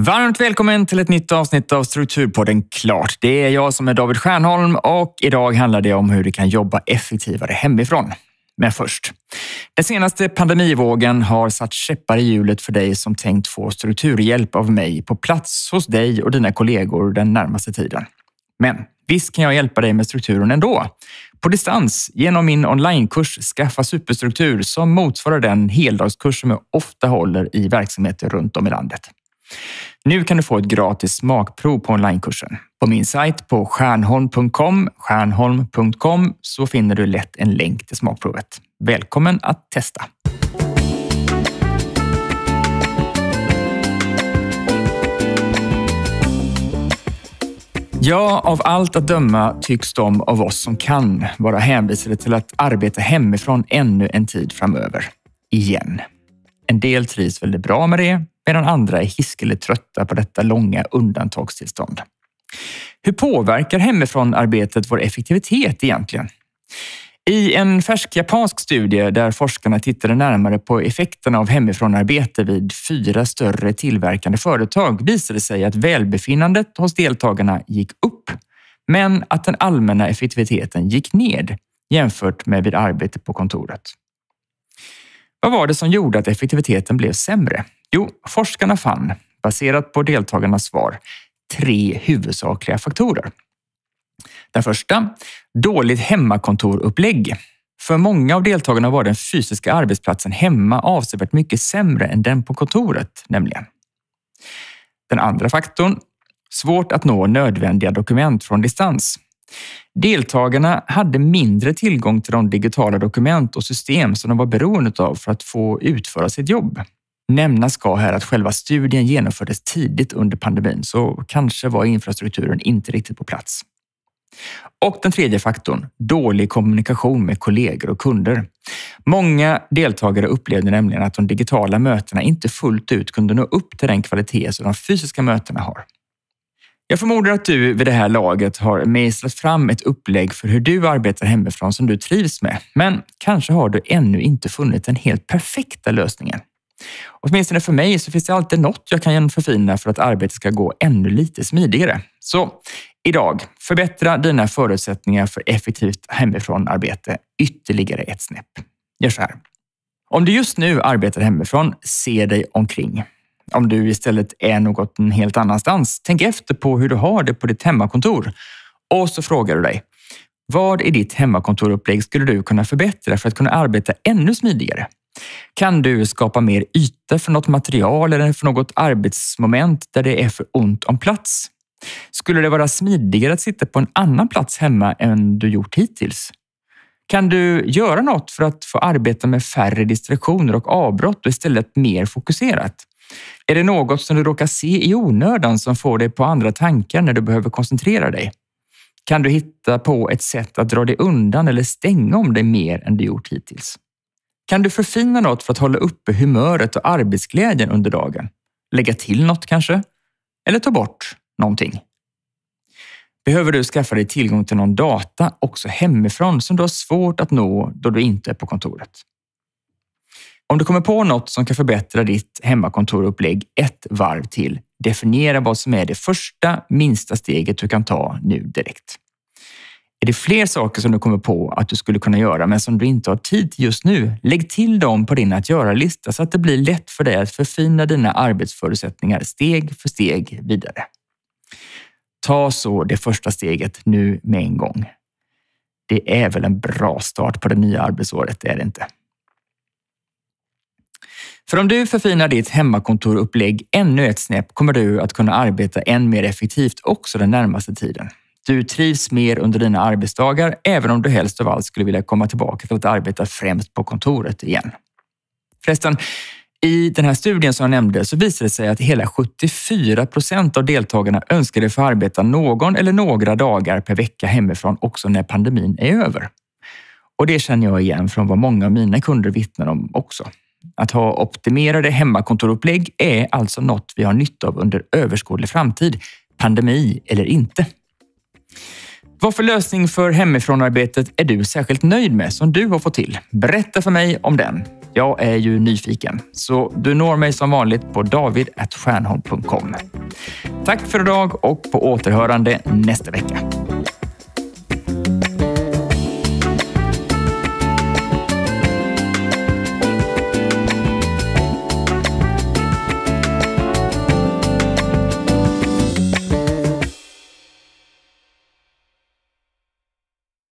Varmt välkommen till ett nytt avsnitt av Strukturpodden Klart. Det är jag som är David Stjernholm och idag handlar det om hur du kan jobba effektivare hemifrån. Men först. Den senaste pandemivågen har satt käppar i hjulet för dig som tänkt få strukturhjälp av mig på plats hos dig och dina kollegor den närmaste tiden. Men visst kan jag hjälpa dig med strukturen ändå. På distans genom min onlinekurs Skaffa superstruktur som motsvarar den heldagskurs som jag ofta håller i verksamheter runt om i landet. Nu kan du få ett gratis smakprov på onlinekursen. På min sajt på stjärnholm.com, stjärnholm.com så finner du lätt en länk till smakprovet. Välkommen att testa! Ja, av allt att döma tycks de av oss som kan vara hänvisade till att arbeta hemifrån ännu en tid framöver. Igen. En del trivs väldigt bra med det medan andra är hiskeligt trötta på detta långa undantagstillstånd. Hur påverkar hemifrånarbetet vår effektivitet egentligen? I en färsk japansk studie där forskarna tittade närmare på effekterna av hemifrånarbete vid fyra större tillverkande företag visade det sig att välbefinnandet hos deltagarna gick upp, men att den allmänna effektiviteten gick ned jämfört med vid arbete på kontoret. Vad var det som gjorde att effektiviteten blev sämre? Jo, forskarna fann, baserat på deltagarnas svar, tre huvudsakliga faktorer. Den första, dåligt hemmakontorupplägg. För många av deltagarna var den fysiska arbetsplatsen hemma avsevärt mycket sämre än den på kontoret, nämligen. Den andra faktorn, svårt att nå nödvändiga dokument från distans. Deltagarna hade mindre tillgång till de digitala dokument och system som de var beroende av för att få utföra sitt jobb. Nämnas ska här att själva studien genomfördes tidigt under pandemin, så kanske var infrastrukturen inte riktigt på plats. Och den tredje faktorn, dålig kommunikation med kollegor och kunder. Många deltagare upplevde nämligen att de digitala mötena inte fullt ut kunde nå upp till den kvalitet som de fysiska mötena har. Jag förmodar att du vid det här laget har mejslat fram ett upplägg för hur du arbetar hemifrån som du trivs med, men kanske har du ännu inte funnit den helt perfekta lösningen. Åtminstone för mig så finns det alltid något jag kan förfina för att arbetet ska gå ännu lite smidigare. Så idag, förbättra dina förutsättningar för effektivt hemifrån-arbete ytterligare ett snäpp. Gör så här. Om du just nu arbetar hemifrån, se dig omkring. Om du istället är något helt annanstans, tänk efter på hur du har det på ditt hemmakontor och så frågar du dig, vad i ditt hemmakontorupplägg skulle du kunna förbättra för att kunna arbeta ännu smidigare? Kan du skapa mer yta för något material eller för något arbetsmoment där det är för ont om plats? Skulle det vara smidigare att sitta på en annan plats hemma än du gjort hittills? Kan du göra något för att få arbeta med färre distraktioner och avbrott och istället mer fokuserat? Är det något som du råkar se i onödan som får dig på andra tankar när du behöver koncentrera dig? Kan du hitta på ett sätt att dra dig undan eller stänga om dig mer än du gjort hittills? Kan du förfina något för att hålla uppe humöret och arbetsglädjen under dagen? Lägga till något kanske? Eller ta bort någonting? Behöver du skaffa dig tillgång till någon data också hemifrån som du har svårt att nå då du inte är på kontoret? Om du kommer på något som kan förbättra ditt hemmakontorupplägg ett varv till, definiera vad som är det första minsta steget du kan ta nu direkt. Är det fler saker som du kommer på att du skulle kunna göra men som du inte har tid till just nu? Lägg till dem på din att göra-lista så att det blir lätt för dig att förfina dina arbetsförutsättningar steg för steg vidare. Ta så det första steget nu med en gång. Det är väl en bra start på det nya arbetsåret, är det inte? För om du förfinar ditt hemmakontorupplägg ännu ett snäpp kommer du att kunna arbeta än mer effektivt också den närmaste tiden. Du trivs mer under dina arbetsdagar, även om du helst av allt skulle vilja komma tillbaka till att arbeta främst på kontoret igen. Förresten, i den här studien som jag nämnde så visade det sig att hela 74 procent av deltagarna önskade få arbeta någon eller några dagar per vecka hemifrån också när pandemin är över. Och det känner jag igen från vad många av mina kunder vittnar om också. Att ha optimerade hemmakontorupplägg är alltså något vi har nytta av under överskådlig framtid, pandemi eller inte. Vad för lösning för hemifrånarbetet är du särskilt nöjd med som du har fått till? Berätta för mig om den. Jag är ju nyfiken, så du når mig som vanligt på david.stjernholm.com. Tack för idag och på återhörande nästa vecka.